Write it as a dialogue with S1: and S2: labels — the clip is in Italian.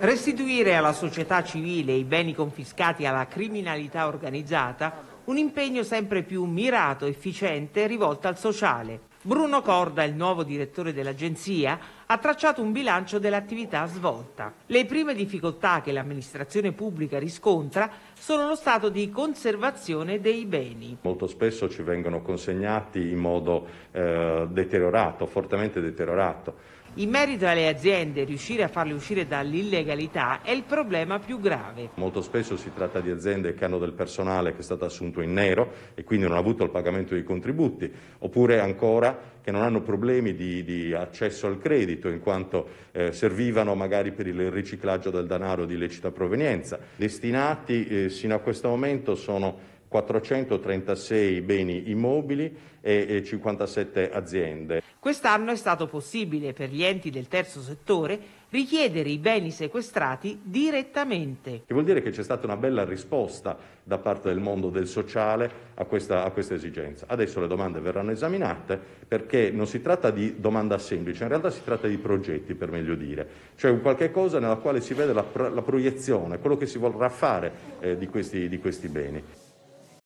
S1: restituire alla società civile i beni confiscati alla criminalità organizzata, un impegno sempre più mirato, efficiente, e rivolto al sociale. Bruno Corda, il nuovo direttore dell'agenzia, ha tracciato un bilancio dell'attività svolta. Le prime difficoltà che l'amministrazione pubblica riscontra sono lo stato di conservazione dei beni.
S2: Molto spesso ci vengono consegnati in modo eh, deteriorato, fortemente deteriorato
S1: in merito alle aziende, riuscire a farle uscire dall'illegalità è il problema più grave.
S2: Molto spesso si tratta di aziende che hanno del personale che è stato assunto in nero e quindi non ha avuto il pagamento dei contributi, oppure ancora che non hanno problemi di, di accesso al credito in quanto eh, servivano magari per il riciclaggio del denaro di illecita provenienza. Destinati eh, sino a questo momento sono 436 beni immobili e 57 aziende.
S1: Quest'anno è stato possibile per gli enti del terzo settore richiedere i beni sequestrati direttamente.
S2: Che vuol dire che c'è stata una bella risposta da parte del mondo del sociale a questa, a questa esigenza. Adesso le domande verranno esaminate perché non si tratta di domanda semplice, in realtà si tratta di progetti per meglio dire, cioè un qualche cosa nella quale si vede la, la proiezione, quello che si vorrà fare eh, di, questi, di questi beni.